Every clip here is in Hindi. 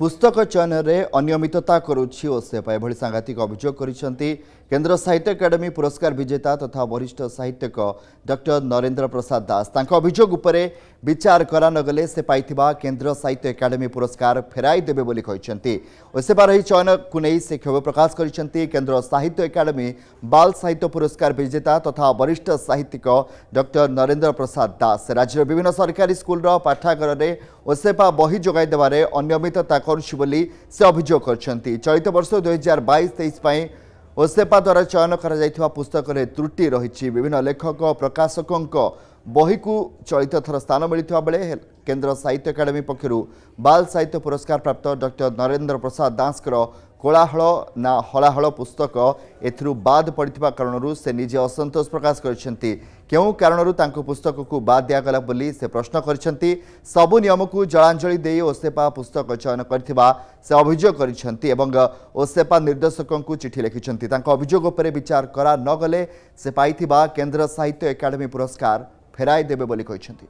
पुस्तक चयन में अनियमितता करोसेपा यह सांघातिक अभोग कर केन्द्र साहित्य एकाडेमी पुरस्कार विजेता तथा वरिष्ठ साहित्यक डर नरेन्द्र प्रसाद दास अभोग विचार करानगले से पाई केन्द्र साहित्य एकाडेमी पुरस्कार फेर फेरदेवे ओसेपार ही चयन को नहीं से क्षोभ प्रकाश कर केन्द्र साहित्य एकाडेमी बाल साहित्य पुरस्कार विजेता तथा वरिष्ठ साहित्यिक डर नरेन्द्र प्रसाद दास राज्य विभिन्न सरकारी स्कूल पाठगारे ଓସେଫା ବହି ଯୋଗାଇ ଦେବାରେ ଅନିୟମିତତା କରୁଛି ବୋଲି ସେ ଅଭିଯୋଗ କରିଛନ୍ତି ଚଳିତ ବର୍ଷ ଦୁଇହଜାର ବାଇଶ ତେଇଶ ପାଇଁ ଓସେଫା ଦ୍ୱାରା ଚୟନ କରାଯାଇଥିବା ପୁସ୍ତକରେ ତ୍ରୁଟି ରହିଛି ବିଭିନ୍ନ ଲେଖକ ପ୍ରକାଶକଙ୍କ ବହିକୁ ଚଳିତ ଥର ସ୍ଥାନ ମିଳିଥିବା ବେଳେ କେନ୍ଦ୍ର ସାହିତ୍ୟ ଏକାଡେମୀ ପକ୍ଷରୁ ବାଲ୍ ସାହିତ୍ୟ ପୁରସ୍କାର ପ୍ରାପ୍ତ ଡକ୍ଟର ନରେନ୍ଦ୍ର ପ୍ରସାଦ ଦାସଙ୍କର କୋଳାହଳ ନା ହଳାହଳ ପୁସ୍ତକ ଏଥିରୁ ବାଦ୍ ପଡ଼ିଥିବା କାରଣରୁ ସେ ନିଜେ ଅସନ୍ତୋଷ ପ୍ରକାଶ କରିଛନ୍ତି କେଉଁ କାରଣରୁ ତାଙ୍କ ପୁସ୍ତକକୁ ବାଦ୍ ଦିଆଗଲା ବୋଲି ସେ ପ୍ରଶ୍ନ କରିଛନ୍ତି ସବୁ ନିୟମକୁ ଜଳାଞ୍ଜଳି ଦେଇ ଓସେପା ପୁସ୍ତକ ଚୟନ କରିଥିବା ସେ ଅଭିଯୋଗ କରିଛନ୍ତି ଏବଂ ଓସେପା ନିର୍ଦ୍ଦେଶକଙ୍କୁ ଚିଠି ଲେଖିଛନ୍ତି ତାଙ୍କ ଅଭିଯୋଗ ଉପରେ ବିଚାର କରା ନଗଲେ ସେ ପାଇଥିବା କେନ୍ଦ୍ର ସାହିତ୍ୟ ଏକାଡେମୀ ପୁରସ୍କାର ଫେରାଇ ଦେବେ ବୋଲି କହିଛନ୍ତି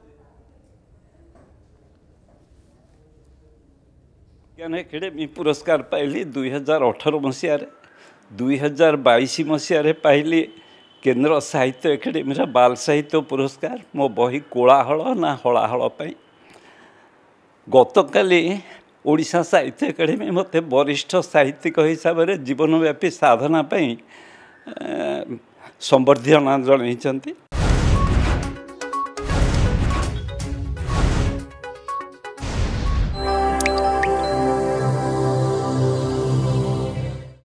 विज्ञान एडेमी पुरस्कार पाली दुई हजार अठर मस दुई हजार बइस मसहे केन्द्र साहित्य एकाडेमी र बाल् साहित्य पुरस्कार म बहि कलाह साहित्य गतकालीडेमी मते वरिष्ठ साहित्यिक हिसाब हिसाबले जीवनव्यापी साधना पनि सम्बर्द्धना जनै